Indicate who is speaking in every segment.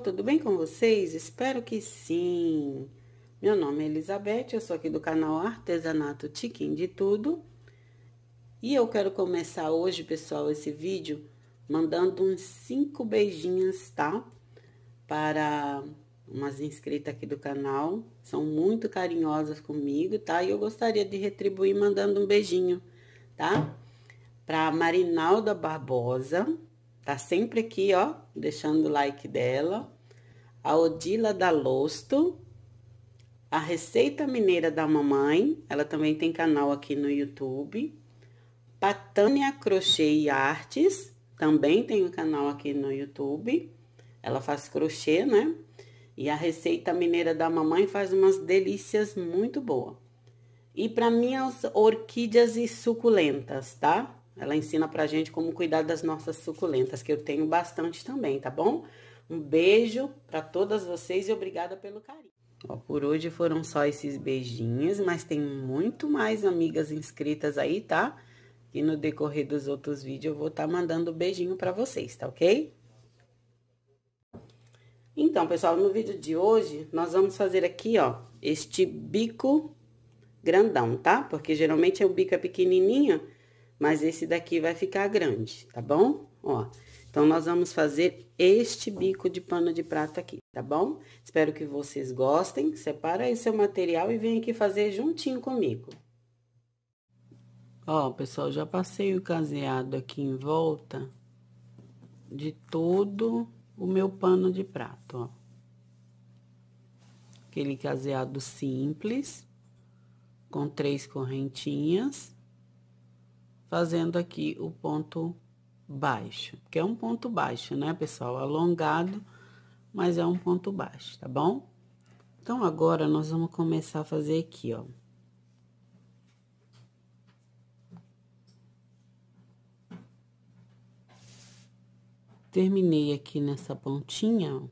Speaker 1: tudo bem com vocês? Espero que sim! Meu nome é Elizabeth, eu sou aqui do canal Artesanato Tiquim de Tudo. E eu quero começar hoje, pessoal, esse vídeo mandando uns cinco beijinhos, tá? Para umas inscritas aqui do canal, são muito carinhosas comigo, tá? E eu gostaria de retribuir mandando um beijinho, tá? Para Marinalda Barbosa, Tá sempre aqui, ó, deixando o like dela. A Odila Dalosto. A Receita Mineira da Mamãe. Ela também tem canal aqui no YouTube. Patânia Crochê e Artes. Também tem um canal aqui no YouTube. Ela faz crochê, né? E a Receita Mineira da Mamãe faz umas delícias muito boas. E para minhas orquídeas e suculentas, tá? Ela ensina pra gente como cuidar das nossas suculentas, que eu tenho bastante também, tá bom? Um beijo para todas vocês e obrigada pelo carinho. Ó, por hoje foram só esses beijinhos, mas tem muito mais amigas inscritas aí, tá? E no decorrer dos outros vídeos eu vou estar tá mandando beijinho para vocês, tá ok? Então, pessoal, no vídeo de hoje, nós vamos fazer aqui, ó, este bico grandão, tá? Porque geralmente o bico é pequenininho mas esse daqui vai ficar grande, tá bom? Ó, então, nós vamos fazer este bico de pano de prato aqui, tá bom? Espero que vocês gostem. Separa aí seu material e vem aqui fazer juntinho comigo. Ó, pessoal, já passei o caseado aqui em volta de todo o meu pano de prato, ó. Aquele caseado simples, com três correntinhas fazendo aqui o ponto baixo, que é um ponto baixo, né, pessoal? Alongado, mas é um ponto baixo, tá bom? Então, agora, nós vamos começar a fazer aqui, ó. Terminei aqui nessa pontinha, ó.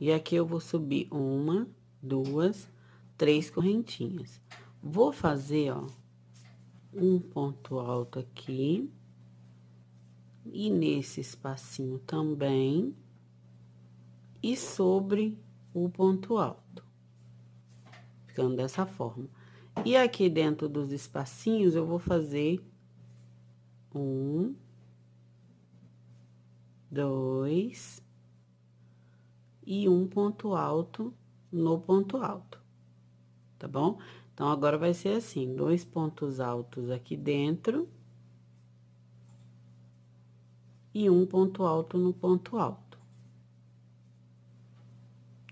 Speaker 1: E aqui eu vou subir uma, duas, três correntinhas. Vou fazer, ó, um ponto alto aqui. E nesse espacinho também. E sobre o ponto alto. Ficando dessa forma. E aqui dentro dos espacinhos, eu vou fazer um, dois e um ponto alto no ponto alto, tá bom? Então, agora vai ser assim, dois pontos altos aqui dentro. E um ponto alto no ponto alto.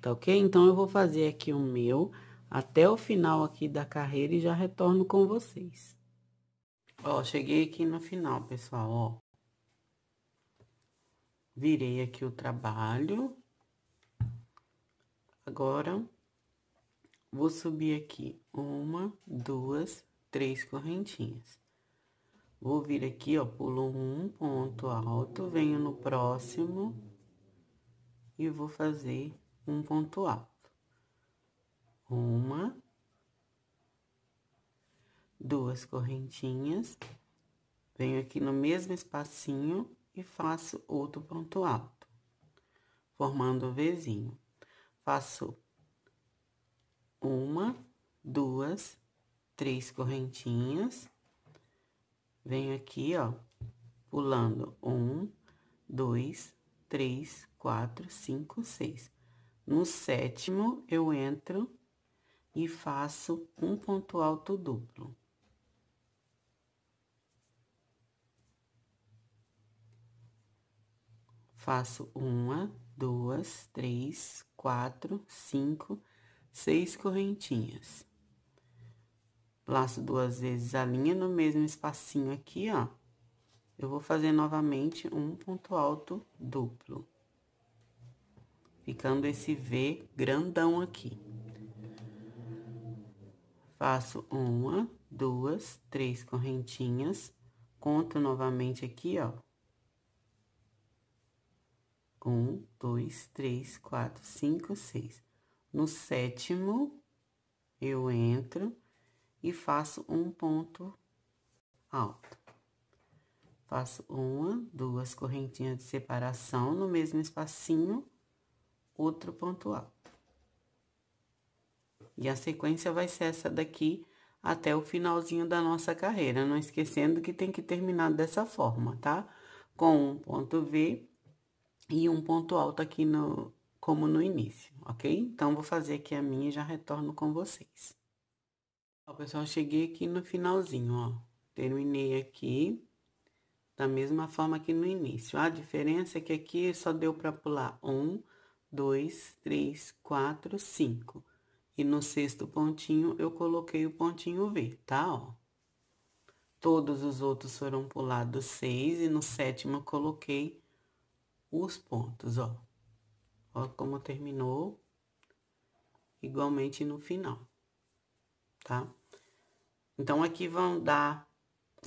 Speaker 1: Tá ok? Então, eu vou fazer aqui o meu até o final aqui da carreira e já retorno com vocês. Ó, cheguei aqui no final, pessoal, ó. Virei aqui o trabalho. Agora, Vou subir aqui uma, duas, três correntinhas. Vou vir aqui, ó, pulo um ponto alto, venho no próximo e vou fazer um ponto alto. Uma, duas correntinhas, venho aqui no mesmo espacinho e faço outro ponto alto, formando um Vzinho. Faço uma, duas, três correntinhas. Venho aqui, ó, pulando um, dois, três, quatro, cinco, seis. No sétimo, eu entro e faço um ponto alto duplo. Faço uma, duas, três, quatro, cinco, seis correntinhas. Laço duas vezes a linha no mesmo espacinho aqui, ó. Eu vou fazer novamente um ponto alto duplo. Ficando esse V grandão aqui. Faço uma, duas, três correntinhas. Conto novamente aqui, ó. Um, dois, três, quatro, cinco, seis. No sétimo, eu entro e faço um ponto alto. Faço uma, duas correntinhas de separação no mesmo espacinho, outro ponto alto. E a sequência vai ser essa daqui até o finalzinho da nossa carreira, não esquecendo que tem que terminar dessa forma, tá? Com um ponto V e um ponto alto aqui no, como no início, ok? Então, vou fazer aqui a minha e já retorno com vocês. Ó, pessoal, cheguei aqui no finalzinho, ó. Terminei aqui da mesma forma que no início. A diferença é que aqui só deu para pular um, dois, três, quatro, cinco. E no sexto pontinho, eu coloquei o pontinho V, tá? Ó. Todos os outros foram pulados seis e no sétimo eu coloquei os pontos, ó. Ó, como terminou. Igualmente no final, tá? Então, aqui vão dar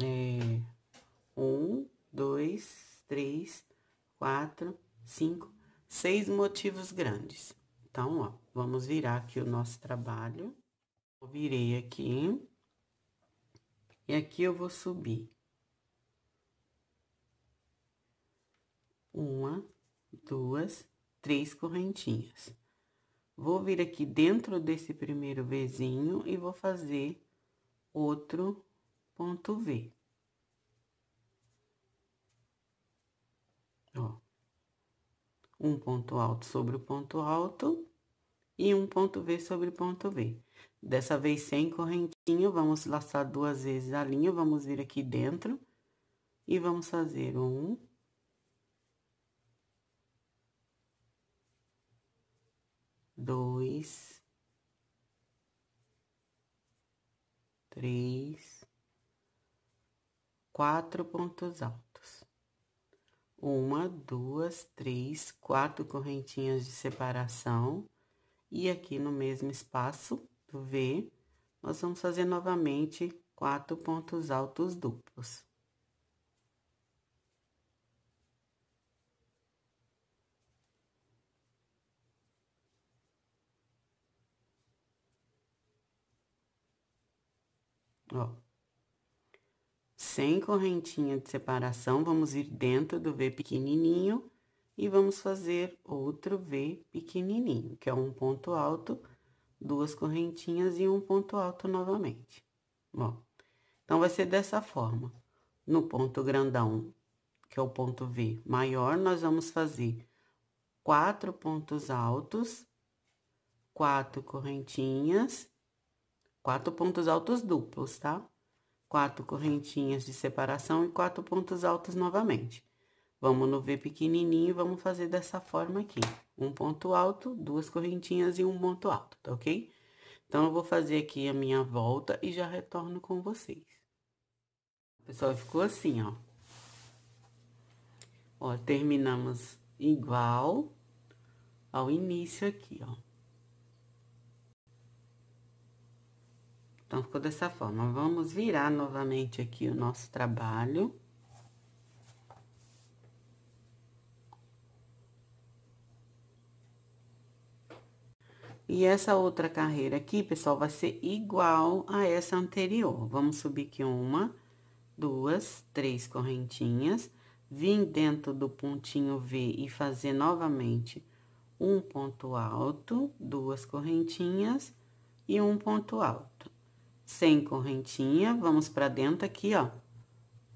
Speaker 1: é, um, dois, três, quatro, cinco, seis motivos grandes. Então, ó, vamos virar aqui o nosso trabalho. Eu virei aqui. E aqui eu vou subir. Uma, duas, três correntinhas. Vou vir aqui dentro desse primeiro Vzinho e vou fazer outro ponto V. Ó. Um ponto alto sobre o ponto alto e um ponto V sobre ponto V. Dessa vez sem correntinho, vamos laçar duas vezes a linha, vamos vir aqui dentro e vamos fazer um, dois, três, quatro pontos altos. Uma, duas, três, quatro correntinhas de separação. E aqui no mesmo espaço do V, nós vamos fazer novamente quatro pontos altos duplos. ó. Sem correntinha de separação, vamos ir dentro do V pequenininho e vamos fazer outro V pequenininho, que é um ponto alto, duas correntinhas e um ponto alto novamente. Ó, então vai ser dessa forma. No ponto grandão, que é o ponto V maior, nós vamos fazer quatro pontos altos, quatro correntinhas quatro pontos altos duplos, tá? Quatro correntinhas de separação e quatro pontos altos novamente. Vamos no V pequenininho e vamos fazer dessa forma aqui. Um ponto alto, duas correntinhas e um ponto alto, tá ok? Então, eu vou fazer aqui a minha volta e já retorno com vocês. Pessoal, ficou assim, ó. Ó, terminamos igual ao início aqui, ó. Então, ficou dessa forma. Vamos virar novamente aqui o nosso trabalho. E essa outra carreira aqui, pessoal, vai ser igual a essa anterior. Vamos subir aqui uma, duas, três correntinhas. Vim dentro do pontinho V e fazer novamente um ponto alto, duas correntinhas e um ponto alto sem correntinha, vamos pra dentro aqui, ó,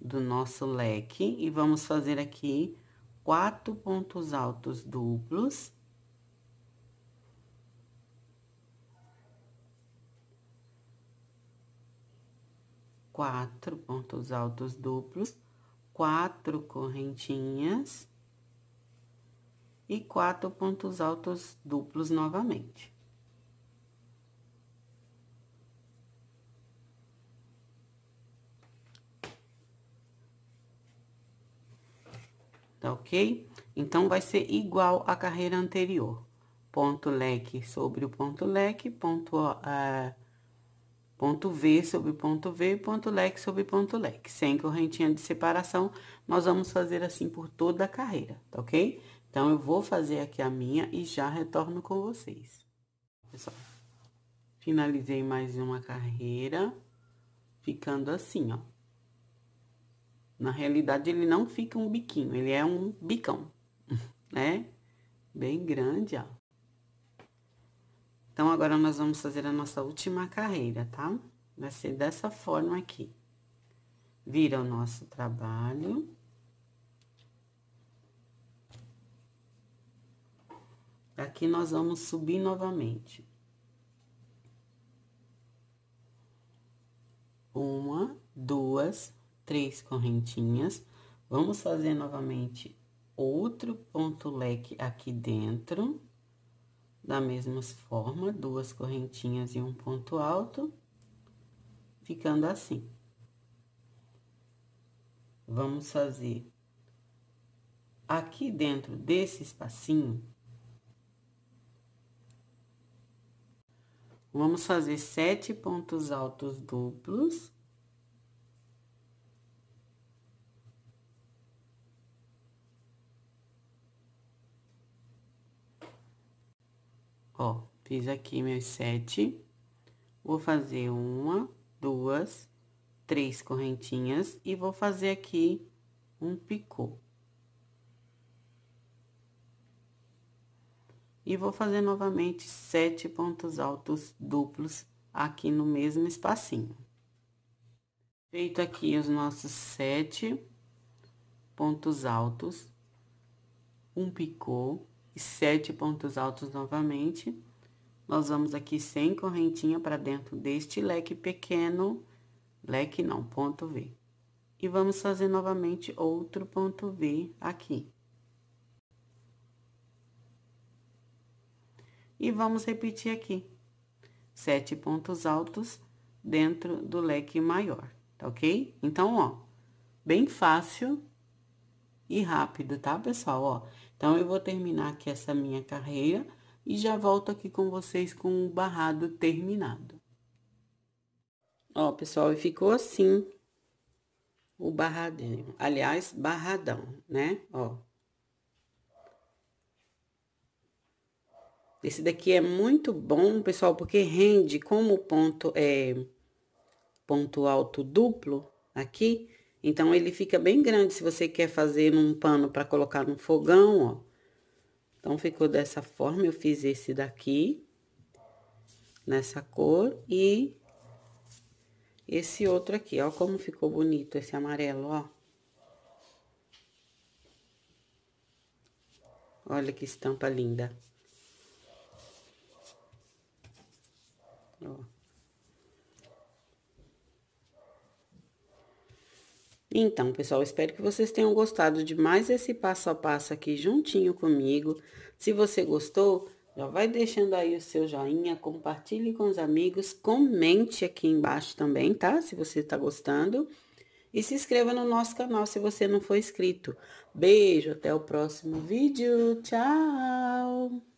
Speaker 1: do nosso leque e vamos fazer aqui quatro pontos altos duplos. Quatro pontos altos duplos, quatro correntinhas e quatro pontos altos duplos novamente. tá ok? Então, vai ser igual à carreira anterior. Ponto leque sobre o ponto leque, ponto, uh, ponto V sobre ponto V, ponto leque sobre ponto leque. Sem correntinha de separação, nós vamos fazer assim por toda a carreira, tá ok? Então, eu vou fazer aqui a minha e já retorno com vocês. Pessoal, finalizei mais uma carreira, ficando assim, ó. Na realidade, ele não fica um biquinho, ele é um bicão, né? Bem grande, ó. Então, agora nós vamos fazer a nossa última carreira, tá? Vai ser dessa forma aqui. Vira o nosso trabalho. Aqui nós vamos subir novamente. Uma, duas, três correntinhas. Vamos fazer novamente outro ponto leque aqui dentro, da mesma forma, duas correntinhas e um ponto alto, ficando assim. Vamos fazer aqui dentro desse espacinho, vamos fazer sete pontos altos duplos Ó, fiz aqui meus sete. Vou fazer uma, duas, três correntinhas e vou fazer aqui um picô. E vou fazer novamente sete pontos altos duplos aqui no mesmo espacinho. Feito aqui os nossos sete pontos altos, um picô, e sete pontos altos novamente. Nós vamos aqui sem correntinha para dentro deste leque pequeno, leque não, ponto V. E vamos fazer novamente outro ponto V aqui. E vamos repetir aqui, sete pontos altos dentro do leque maior, tá ok? Então, ó, bem fácil e rápido, tá, pessoal? Ó, então, eu vou terminar aqui essa minha carreira e já volto aqui com vocês com o barrado terminado. Ó, pessoal, e ficou assim o barradinho. Aliás, barradão, né? Ó. Esse daqui é muito bom, pessoal, porque rende como ponto é ponto alto duplo aqui, então, ele fica bem grande se você quer fazer num pano para colocar no fogão, ó. Então, ficou dessa forma. Eu fiz esse daqui, nessa cor, e esse outro aqui. Ó como ficou bonito esse amarelo, ó. Olha que estampa linda. Então, pessoal, espero que vocês tenham gostado de mais esse passo a passo aqui juntinho comigo. Se você gostou, já vai deixando aí o seu joinha, compartilhe com os amigos, comente aqui embaixo também, tá? Se você está gostando. E se inscreva no nosso canal se você não for inscrito. Beijo, até o próximo vídeo. Tchau!